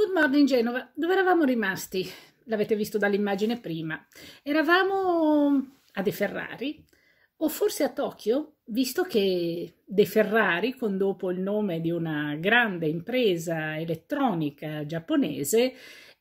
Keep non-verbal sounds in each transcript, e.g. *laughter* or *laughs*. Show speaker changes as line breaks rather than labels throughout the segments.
Good morning Genova, dove eravamo rimasti? L'avete visto dall'immagine prima. Eravamo a De Ferrari o forse a Tokyo? visto che De Ferrari, con il nome di una grande impresa elettronica giapponese,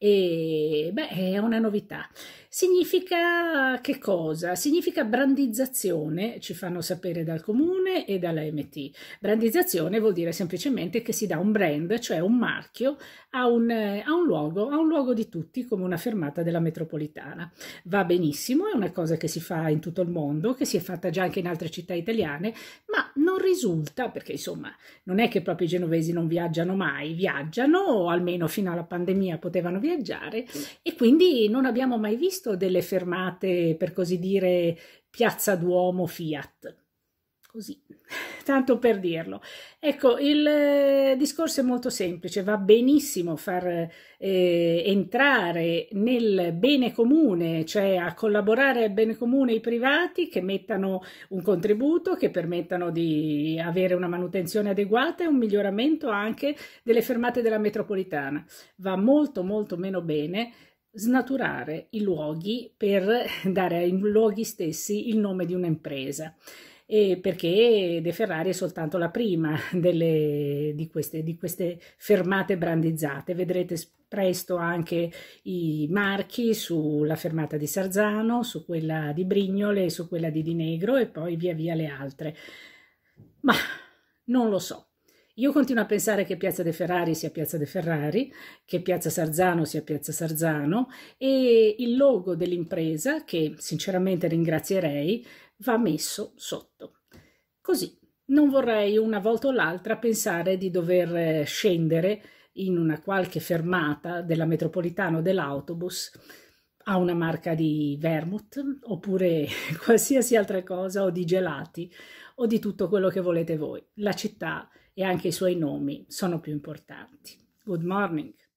e, beh, è una novità. Significa che cosa? Significa brandizzazione, ci fanno sapere dal comune e dall'AMT. Brandizzazione vuol dire semplicemente che si dà un brand, cioè un marchio, a un, a un luogo, a un luogo di tutti, come una fermata della metropolitana. Va benissimo, è una cosa che si fa in tutto il mondo, che si è fatta già anche in altre città italiane italiane, ma non risulta, perché insomma non è che proprio i genovesi non viaggiano mai, viaggiano, o almeno fino alla pandemia potevano viaggiare, e quindi non abbiamo mai visto delle fermate, per così dire, piazza Duomo Fiat così, *laughs* tanto per dirlo. Ecco, il eh, discorso è molto semplice, va benissimo far eh, entrare nel bene comune, cioè a collaborare al bene comune i privati che mettano un contributo, che permettano di avere una manutenzione adeguata e un miglioramento anche delle fermate della metropolitana. Va molto molto meno bene snaturare i luoghi per *laughs* dare ai luoghi stessi il nome di un'impresa e perché De Ferrari è soltanto la prima *laughs* delle, di, queste, di, queste, fermate brandizzate. Vedrete presto anche i marchi sulla fermata di Sarzano, su quella di Brignole, su quella di Di Negro e poi via via le altre. Ma non lo so. Io continuo a pensare che Piazza De Ferrari sia Piazza De Ferrari, che Piazza Sarzano sia Piazza Sarzano e il logo dell'impresa, che sinceramente ringrazierei, va messo sotto. Così non vorrei una volta o l'altra pensare di dover eh, scendere in una qualche fermata della metropolitana o dell'autobus a una marca di vermouth oppure *laughs* qualsiasi altra cosa o di gelati o di tutto quello che volete voi. La città e anche i suoi nomi sono più importanti. Good morning.